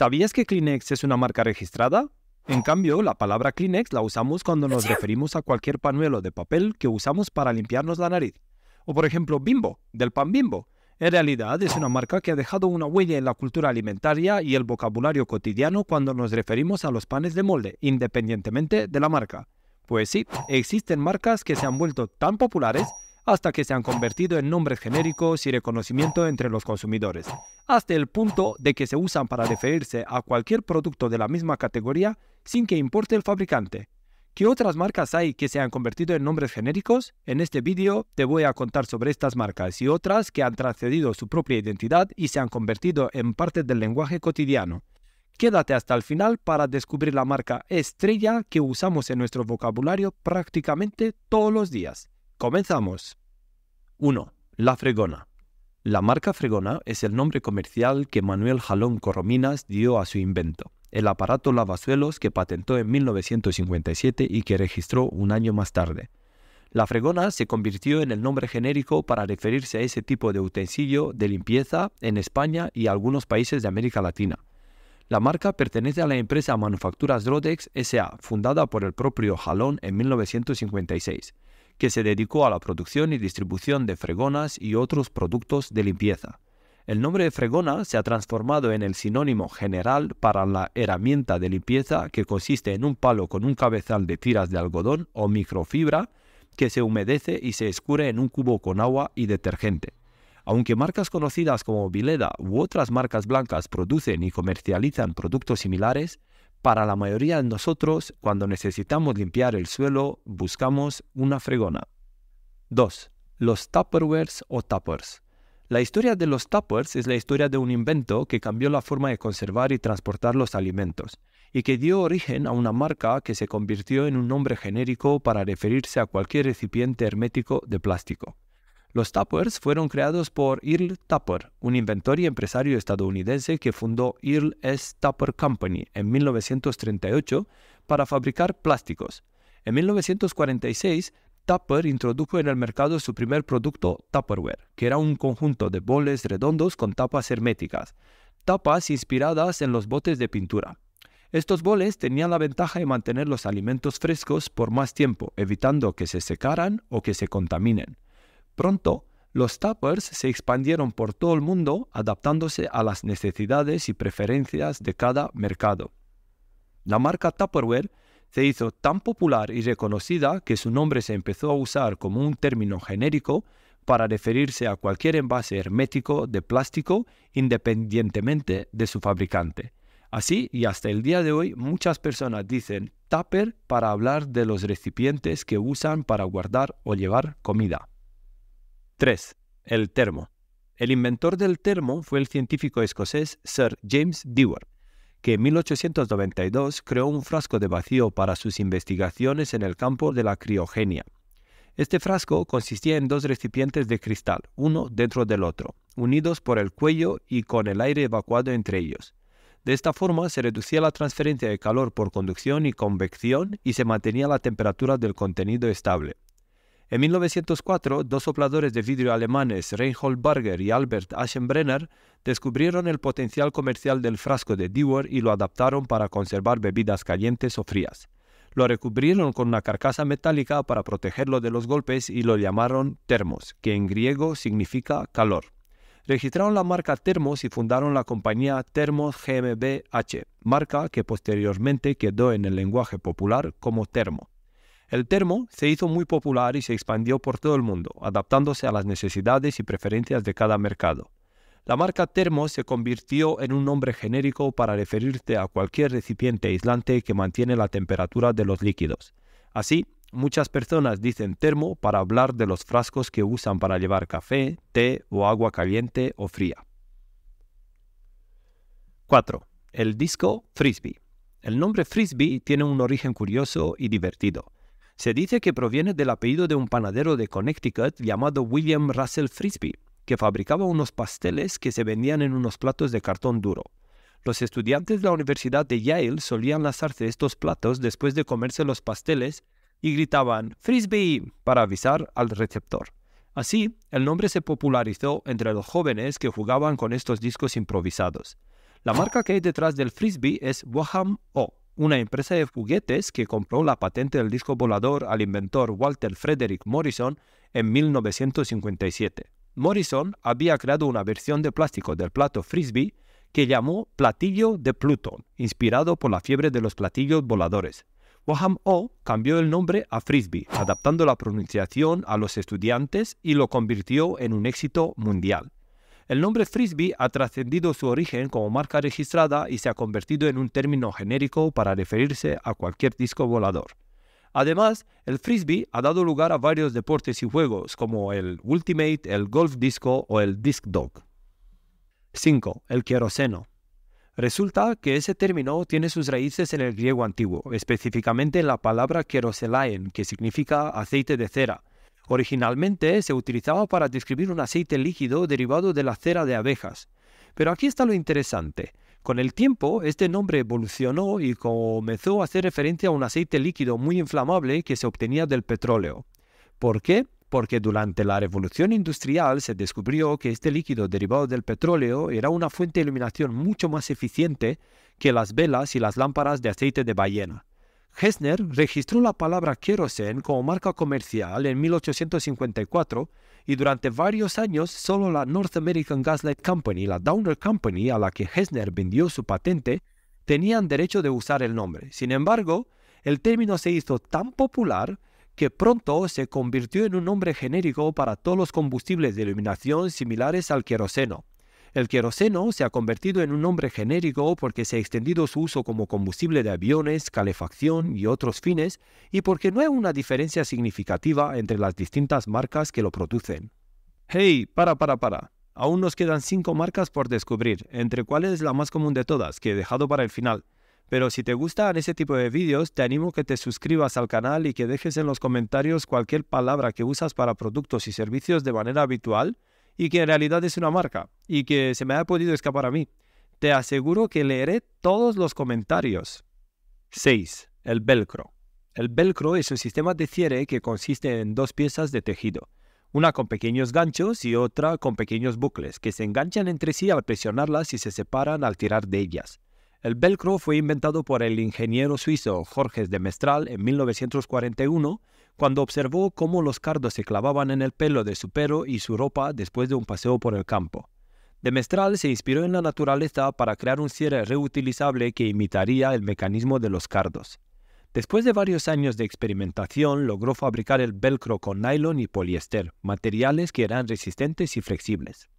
¿Sabías que Kleenex es una marca registrada? En oh. cambio, la palabra Kleenex la usamos cuando nos referimos a cualquier pañuelo de papel que usamos para limpiarnos la nariz. O por ejemplo, Bimbo, del pan Bimbo. En realidad es una oh. marca que ha dejado una huella en la cultura alimentaria y el vocabulario cotidiano cuando nos referimos a los panes de molde, independientemente de la marca. Pues sí, oh. existen marcas que se han vuelto tan populares hasta que se han convertido en nombres genéricos y reconocimiento entre los consumidores, hasta el punto de que se usan para referirse a cualquier producto de la misma categoría sin que importe el fabricante. ¿Qué otras marcas hay que se han convertido en nombres genéricos? En este vídeo te voy a contar sobre estas marcas y otras que han trascendido su propia identidad y se han convertido en parte del lenguaje cotidiano. Quédate hasta el final para descubrir la marca estrella que usamos en nuestro vocabulario prácticamente todos los días. Comenzamos. 1. La Fregona. La marca Fregona es el nombre comercial que Manuel Jalón Corominas dio a su invento, el aparato lavazuelos que patentó en 1957 y que registró un año más tarde. La fregona se convirtió en el nombre genérico para referirse a ese tipo de utensilio de limpieza en España y algunos países de América Latina. La marca pertenece a la empresa Manufacturas Rodex SA, fundada por el propio Jalón en 1956 que se dedicó a la producción y distribución de fregonas y otros productos de limpieza. El nombre de fregona se ha transformado en el sinónimo general para la herramienta de limpieza que consiste en un palo con un cabezal de tiras de algodón o microfibra que se humedece y se escure en un cubo con agua y detergente. Aunque marcas conocidas como Vileda u otras marcas blancas producen y comercializan productos similares, para la mayoría de nosotros, cuando necesitamos limpiar el suelo, buscamos una fregona. 2. Los Tupperwares o Tuppers. La historia de los Tuppers es la historia de un invento que cambió la forma de conservar y transportar los alimentos, y que dio origen a una marca que se convirtió en un nombre genérico para referirse a cualquier recipiente hermético de plástico. Los tuppers fueron creados por Earl Tupper, un inventor y empresario estadounidense que fundó Earl S. Tupper Company en 1938 para fabricar plásticos. En 1946, Tupper introdujo en el mercado su primer producto, Tupperware, que era un conjunto de boles redondos con tapas herméticas, tapas inspiradas en los botes de pintura. Estos boles tenían la ventaja de mantener los alimentos frescos por más tiempo, evitando que se secaran o que se contaminen. Pronto, los tappers se expandieron por todo el mundo adaptándose a las necesidades y preferencias de cada mercado. La marca Tupperware se hizo tan popular y reconocida que su nombre se empezó a usar como un término genérico para referirse a cualquier envase hermético de plástico independientemente de su fabricante. Así y hasta el día de hoy muchas personas dicen tupper para hablar de los recipientes que usan para guardar o llevar comida. 3. El termo. El inventor del termo fue el científico escocés Sir James Dewar, que en 1892 creó un frasco de vacío para sus investigaciones en el campo de la criogenia. Este frasco consistía en dos recipientes de cristal, uno dentro del otro, unidos por el cuello y con el aire evacuado entre ellos. De esta forma se reducía la transferencia de calor por conducción y convección y se mantenía la temperatura del contenido estable. En 1904, dos sopladores de vidrio alemanes, Reinhold Barger y Albert Aschenbrenner, descubrieron el potencial comercial del frasco de Dewar y lo adaptaron para conservar bebidas calientes o frías. Lo recubrieron con una carcasa metálica para protegerlo de los golpes y lo llamaron termos, que en griego significa calor. Registraron la marca Thermos y fundaron la compañía Termos GmbH, marca que posteriormente quedó en el lenguaje popular como Termo. El termo se hizo muy popular y se expandió por todo el mundo, adaptándose a las necesidades y preferencias de cada mercado. La marca termo se convirtió en un nombre genérico para referirse a cualquier recipiente aislante que mantiene la temperatura de los líquidos. Así, muchas personas dicen termo para hablar de los frascos que usan para llevar café, té o agua caliente o fría. 4. El disco frisbee. El nombre frisbee tiene un origen curioso y divertido. Se dice que proviene del apellido de un panadero de Connecticut llamado William Russell Frisbee, que fabricaba unos pasteles que se vendían en unos platos de cartón duro. Los estudiantes de la Universidad de Yale solían lanzarse estos platos después de comerse los pasteles y gritaban Frisbee para avisar al receptor. Así, el nombre se popularizó entre los jóvenes que jugaban con estos discos improvisados. La marca que hay detrás del frisbee es Waham O, una empresa de juguetes que compró la patente del disco volador al inventor Walter Frederick Morrison en 1957. Morrison había creado una versión de plástico del plato frisbee que llamó platillo de Plutón, inspirado por la fiebre de los platillos voladores. Waham O cambió el nombre a frisbee, adaptando la pronunciación a los estudiantes y lo convirtió en un éxito mundial. El nombre frisbee ha trascendido su origen como marca registrada y se ha convertido en un término genérico para referirse a cualquier disco volador. Además, el frisbee ha dado lugar a varios deportes y juegos como el Ultimate, el Golf Disco o el Disc Dog. 5. El queroseno. Resulta que ese término tiene sus raíces en el griego antiguo, específicamente en la palabra queroselaen, que significa aceite de cera, Originalmente se utilizaba para describir un aceite líquido derivado de la cera de abejas. Pero aquí está lo interesante. Con el tiempo, este nombre evolucionó y comenzó a hacer referencia a un aceite líquido muy inflamable que se obtenía del petróleo. ¿Por qué? Porque durante la revolución industrial se descubrió que este líquido derivado del petróleo era una fuente de iluminación mucho más eficiente que las velas y las lámparas de aceite de ballena. Hessner registró la palabra kerosene como marca comercial en 1854 y durante varios años solo la North American Gaslight Company, la Downer Company a la que Hessner vendió su patente, tenían derecho de usar el nombre. Sin embargo, el término se hizo tan popular que pronto se convirtió en un nombre genérico para todos los combustibles de iluminación similares al queroseno. El queroseno se ha convertido en un nombre genérico porque se ha extendido su uso como combustible de aviones, calefacción y otros fines, y porque no hay una diferencia significativa entre las distintas marcas que lo producen. Hey, para, para, para. Aún nos quedan cinco marcas por descubrir, entre cuales es la más común de todas, que he dejado para el final. Pero si te gustan ese tipo de vídeos, te animo a que te suscribas al canal y que dejes en los comentarios cualquier palabra que usas para productos y servicios de manera habitual y que en realidad es una marca y que se me ha podido escapar a mí. Te aseguro que leeré todos los comentarios. 6. El velcro. El velcro es un sistema de cierre que consiste en dos piezas de tejido, una con pequeños ganchos y otra con pequeños bucles que se enganchan entre sí al presionarlas y se separan al tirar de ellas. El velcro fue inventado por el ingeniero suizo Jorge de Mestral en 1941 cuando observó cómo los cardos se clavaban en el pelo de su perro y su ropa después de un paseo por el campo. Demestral se inspiró en la naturaleza para crear un cierre reutilizable que imitaría el mecanismo de los cardos. Después de varios años de experimentación, logró fabricar el velcro con nylon y poliéster, materiales que eran resistentes y flexibles.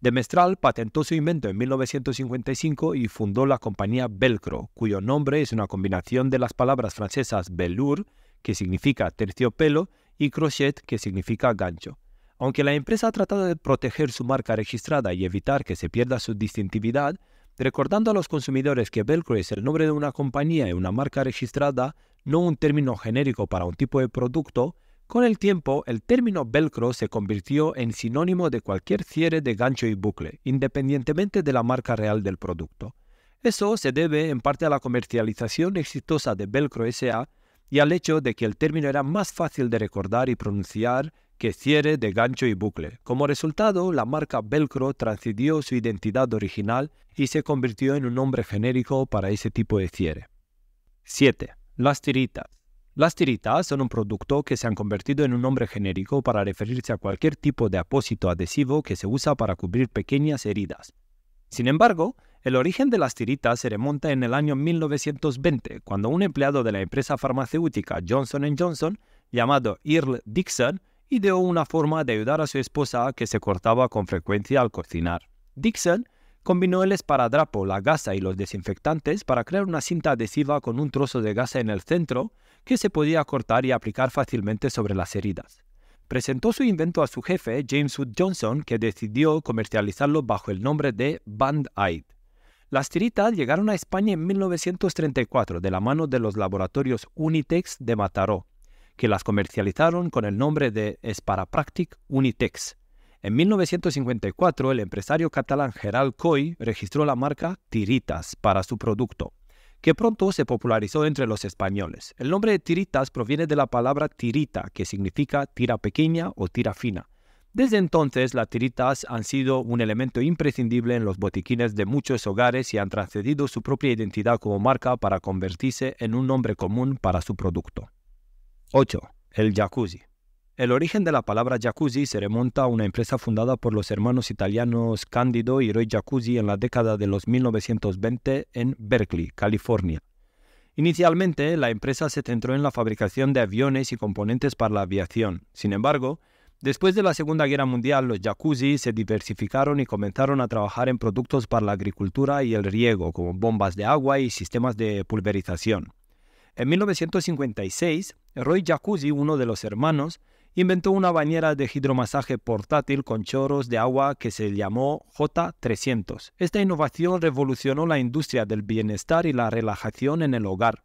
Demestral patentó su invento en 1955 y fundó la compañía Velcro, cuyo nombre es una combinación de las palabras francesas velour que significa terciopelo, y crochet, que significa gancho. Aunque la empresa ha tratado de proteger su marca registrada y evitar que se pierda su distintividad, recordando a los consumidores que Velcro es el nombre de una compañía y una marca registrada, no un término genérico para un tipo de producto, con el tiempo el término Velcro se convirtió en sinónimo de cualquier cierre de gancho y bucle, independientemente de la marca real del producto. Eso se debe en parte a la comercialización exitosa de Velcro SA, y al hecho de que el término era más fácil de recordar y pronunciar que cierre de gancho y bucle. Como resultado, la marca Velcro transcendió su identidad original y se convirtió en un nombre genérico para ese tipo de cierre. 7. Las tiritas. Las tiritas son un producto que se han convertido en un nombre genérico para referirse a cualquier tipo de apósito adhesivo que se usa para cubrir pequeñas heridas, sin embargo, el origen de las tiritas se remonta en el año 1920, cuando un empleado de la empresa farmacéutica Johnson Johnson, llamado Earl Dixon, ideó una forma de ayudar a su esposa que se cortaba con frecuencia al cocinar. Dixon combinó el esparadrapo, la gasa y los desinfectantes para crear una cinta adhesiva con un trozo de gasa en el centro que se podía cortar y aplicar fácilmente sobre las heridas presentó su invento a su jefe, James Wood Johnson, que decidió comercializarlo bajo el nombre de Band Aid. Las tiritas llegaron a España en 1934 de la mano de los laboratorios Unitex de Mataró, que las comercializaron con el nombre de Esparapractic Unitex. En 1954, el empresario catalán Gerald Coy registró la marca Tiritas para su producto que pronto se popularizó entre los españoles. El nombre de tiritas proviene de la palabra tirita, que significa tira pequeña o tira fina. Desde entonces, las tiritas han sido un elemento imprescindible en los botiquines de muchos hogares y han trascendido su propia identidad como marca para convertirse en un nombre común para su producto. 8. El jacuzzi. El origen de la palabra jacuzzi se remonta a una empresa fundada por los hermanos italianos Cándido y Roy Jacuzzi en la década de los 1920 en Berkeley, California. Inicialmente, la empresa se centró en la fabricación de aviones y componentes para la aviación. Sin embargo, después de la Segunda Guerra Mundial, los jacuzzi se diversificaron y comenzaron a trabajar en productos para la agricultura y el riego, como bombas de agua y sistemas de pulverización. En 1956, Roy Jacuzzi, uno de los hermanos, inventó una bañera de hidromasaje portátil con chorros de agua que se llamó J300. Esta innovación revolucionó la industria del bienestar y la relajación en el hogar.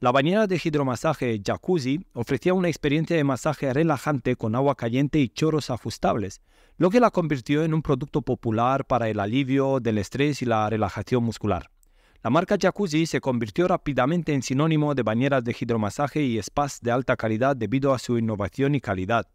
La bañera de hidromasaje Jacuzzi ofrecía una experiencia de masaje relajante con agua caliente y chorros ajustables, lo que la convirtió en un producto popular para el alivio del estrés y la relajación muscular. La marca Jacuzzi se convirtió rápidamente en sinónimo de bañeras de hidromasaje y spas de alta calidad debido a su innovación y calidad.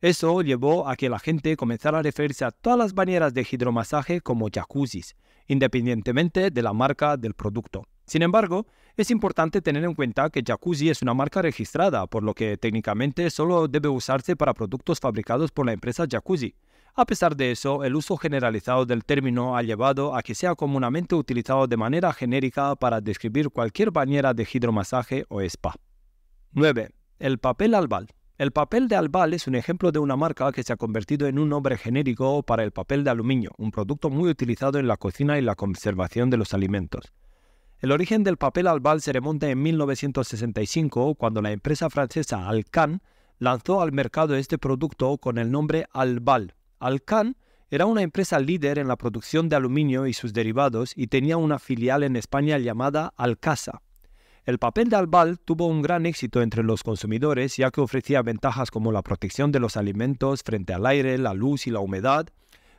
Eso llevó a que la gente comenzara a referirse a todas las bañeras de hidromasaje como jacuzzis, independientemente de la marca del producto. Sin embargo, es importante tener en cuenta que Jacuzzi es una marca registrada, por lo que técnicamente solo debe usarse para productos fabricados por la empresa Jacuzzi. A pesar de eso, el uso generalizado del término ha llevado a que sea comúnmente utilizado de manera genérica para describir cualquier bañera de hidromasaje o spa. 9. El papel albal. El papel de albal es un ejemplo de una marca que se ha convertido en un nombre genérico para el papel de aluminio, un producto muy utilizado en la cocina y la conservación de los alimentos. El origen del papel albal se remonta en 1965, cuando la empresa francesa Alcan lanzó al mercado este producto con el nombre Albal, Alcan era una empresa líder en la producción de aluminio y sus derivados y tenía una filial en España llamada Alcasa. El papel de Albal tuvo un gran éxito entre los consumidores ya que ofrecía ventajas como la protección de los alimentos frente al aire, la luz y la humedad,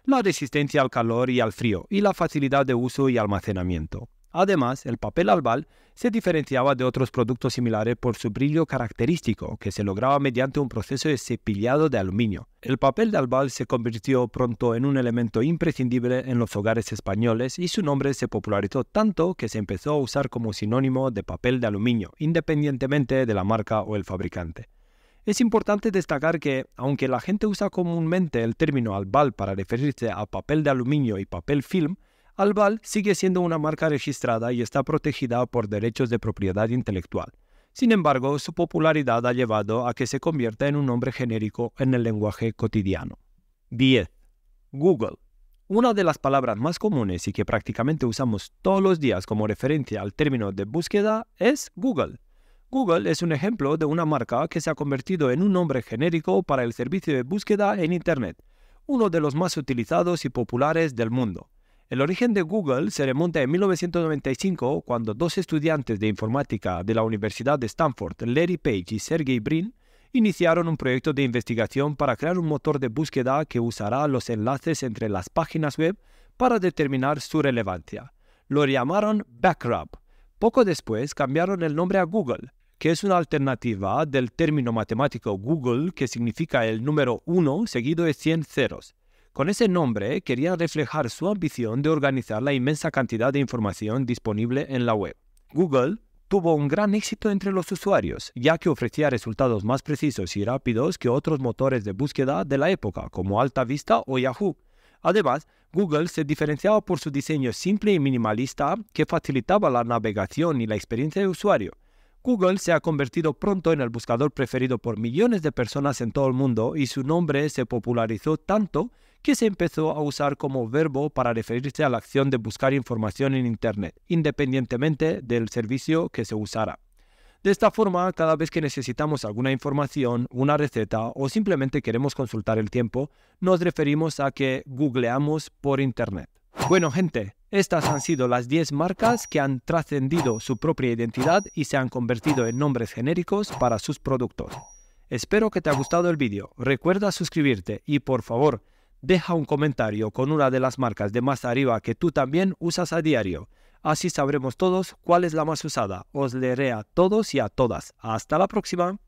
la resistencia al calor y al frío y la facilidad de uso y almacenamiento. Además, el papel albal se diferenciaba de otros productos similares por su brillo característico, que se lograba mediante un proceso de cepillado de aluminio. El papel de albal se convirtió pronto en un elemento imprescindible en los hogares españoles y su nombre se popularizó tanto que se empezó a usar como sinónimo de papel de aluminio, independientemente de la marca o el fabricante. Es importante destacar que, aunque la gente usa comúnmente el término albal para referirse a papel de aluminio y papel film, Albal sigue siendo una marca registrada y está protegida por derechos de propiedad intelectual. Sin embargo, su popularidad ha llevado a que se convierta en un nombre genérico en el lenguaje cotidiano. 10. Google. Una de las palabras más comunes y que prácticamente usamos todos los días como referencia al término de búsqueda es Google. Google es un ejemplo de una marca que se ha convertido en un nombre genérico para el servicio de búsqueda en Internet, uno de los más utilizados y populares del mundo. El origen de Google se remonta en 1995 cuando dos estudiantes de informática de la Universidad de Stanford, Larry Page y Sergey Brin, iniciaron un proyecto de investigación para crear un motor de búsqueda que usará los enlaces entre las páginas web para determinar su relevancia. Lo llamaron Backrub. Poco después cambiaron el nombre a Google, que es una alternativa del término matemático Google que significa el número 1 seguido de 100 ceros. Con ese nombre eh, quería reflejar su ambición de organizar la inmensa cantidad de información disponible en la web. Google tuvo un gran éxito entre los usuarios, ya que ofrecía resultados más precisos y rápidos que otros motores de búsqueda de la época, como Alta Vista o Yahoo. Además, Google se diferenciaba por su diseño simple y minimalista que facilitaba la navegación y la experiencia de usuario. Google se ha convertido pronto en el buscador preferido por millones de personas en todo el mundo y su nombre se popularizó tanto que se empezó a usar como verbo para referirse a la acción de buscar información en Internet, independientemente del servicio que se usara. De esta forma, cada vez que necesitamos alguna información, una receta o simplemente queremos consultar el tiempo, nos referimos a que googleamos por Internet. Bueno gente, estas han sido las 10 marcas que han trascendido su propia identidad y se han convertido en nombres genéricos para sus productos. Espero que te haya gustado el vídeo, recuerda suscribirte y por favor Deja un comentario con una de las marcas de más arriba que tú también usas a diario. Así sabremos todos cuál es la más usada. Os leeré a todos y a todas. Hasta la próxima.